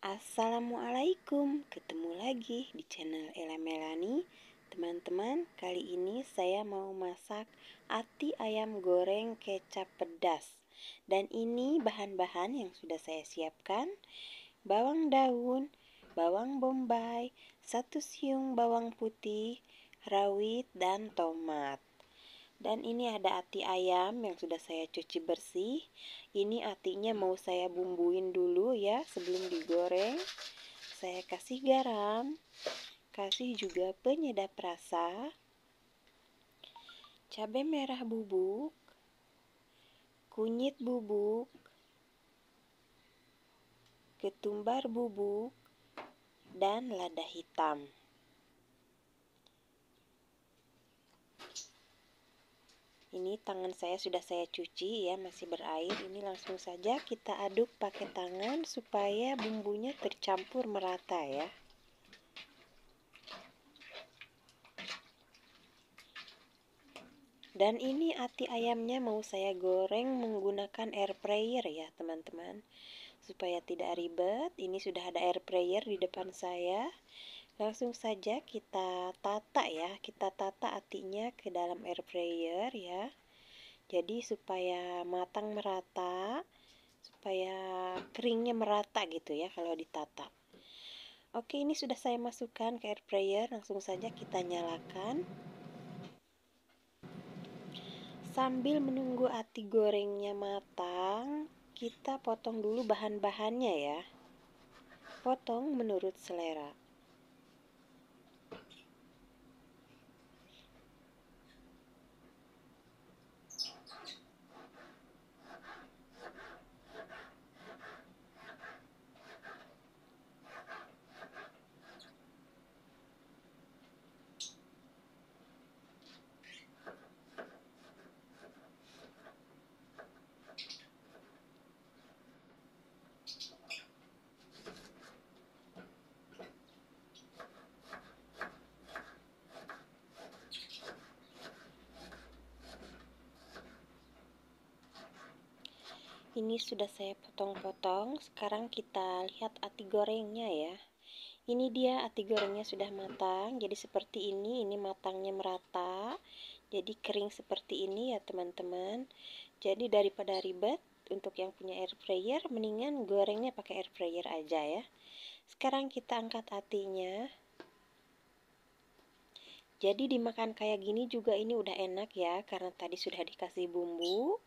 Assalamualaikum, ketemu lagi di channel Ela Melani. Teman-teman, kali ini saya mau masak ati ayam goreng kecap pedas. Dan ini bahan-bahan yang sudah saya siapkan. Bawang daun, bawang bombay, satu siung bawang putih, rawit, dan tomat. Dan ini ada ati ayam yang sudah saya cuci bersih. Ini atinya mau saya bumbuin dulu ya sebelum digoreng. Saya kasih garam, kasih juga penyedap rasa, cabai merah bubuk, kunyit bubuk, ketumbar bubuk, dan lada hitam. ini tangan saya sudah saya cuci ya masih berair ini langsung saja kita aduk pakai tangan supaya bumbunya tercampur merata ya dan ini ati ayamnya mau saya goreng menggunakan air fryer ya teman-teman supaya tidak ribet ini sudah ada air fryer di depan saya langsung saja kita tata ya kita tata atinya ke dalam air fryer ya jadi supaya matang merata supaya keringnya merata gitu ya kalau ditata oke ini sudah saya masukkan ke air fryer langsung saja kita nyalakan sambil menunggu ati gorengnya matang kita potong dulu bahan-bahannya ya potong menurut selera ini sudah saya potong-potong sekarang kita lihat ati gorengnya ya ini dia ati gorengnya sudah matang jadi seperti ini ini matangnya merata jadi kering seperti ini ya teman-teman jadi daripada ribet untuk yang punya air fryer mendingan gorengnya pakai air fryer aja ya sekarang kita angkat atinya jadi dimakan kayak gini juga ini udah enak ya karena tadi sudah dikasih bumbu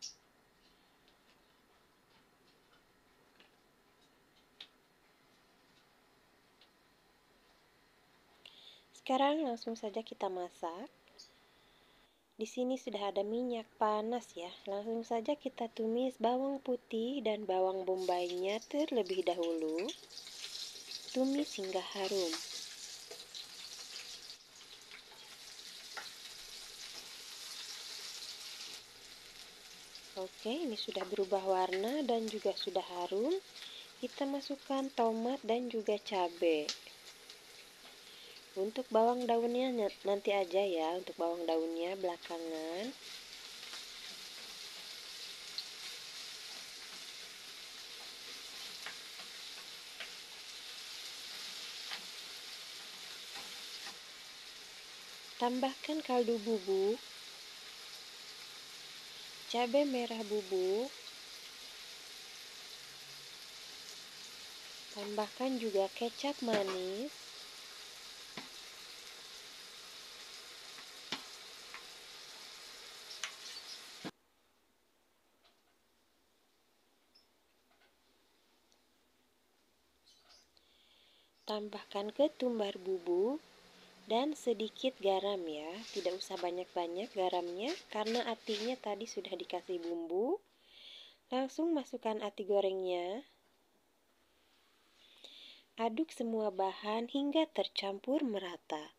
Sekarang langsung saja kita masak. Di sini sudah ada minyak panas ya. Langsung saja kita tumis bawang putih dan bawang bombaynya terlebih dahulu. Tumis hingga harum. Oke, ini sudah berubah warna dan juga sudah harum. Kita masukkan tomat dan juga cabai untuk bawang daunnya nanti aja ya untuk bawang daunnya belakangan tambahkan kaldu bubuk cabai merah bubuk tambahkan juga kecap manis tambahkan ketumbar bubuk dan sedikit garam ya tidak usah banyak-banyak garamnya karena atinya tadi sudah dikasih bumbu langsung masukkan ati gorengnya aduk semua bahan hingga tercampur merata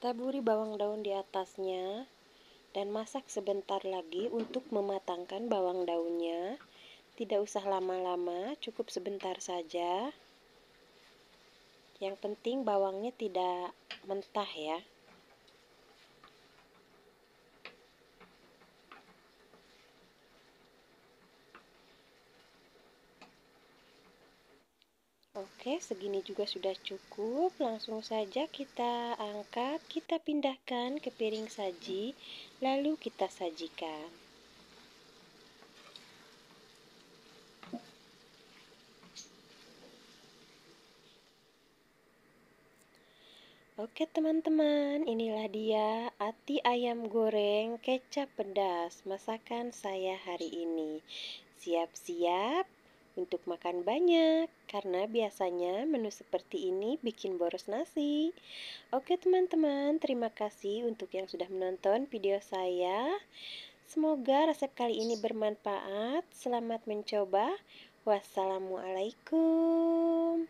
Taburi bawang daun di atasnya dan masak sebentar lagi untuk mematangkan bawang daunnya. Tidak usah lama-lama, cukup sebentar saja. Yang penting bawangnya tidak mentah ya. Oke, segini juga sudah cukup. Langsung saja kita angkat, kita pindahkan ke piring saji, lalu kita sajikan. Oke teman-teman, inilah dia ati ayam goreng kecap pedas masakan saya hari ini. Siap-siap untuk makan banyak karena biasanya menu seperti ini bikin boros nasi. Oke teman-teman, terima kasih untuk yang sudah menonton video saya. Semoga resep kali ini bermanfaat. Selamat mencoba. Wassalamualaikum.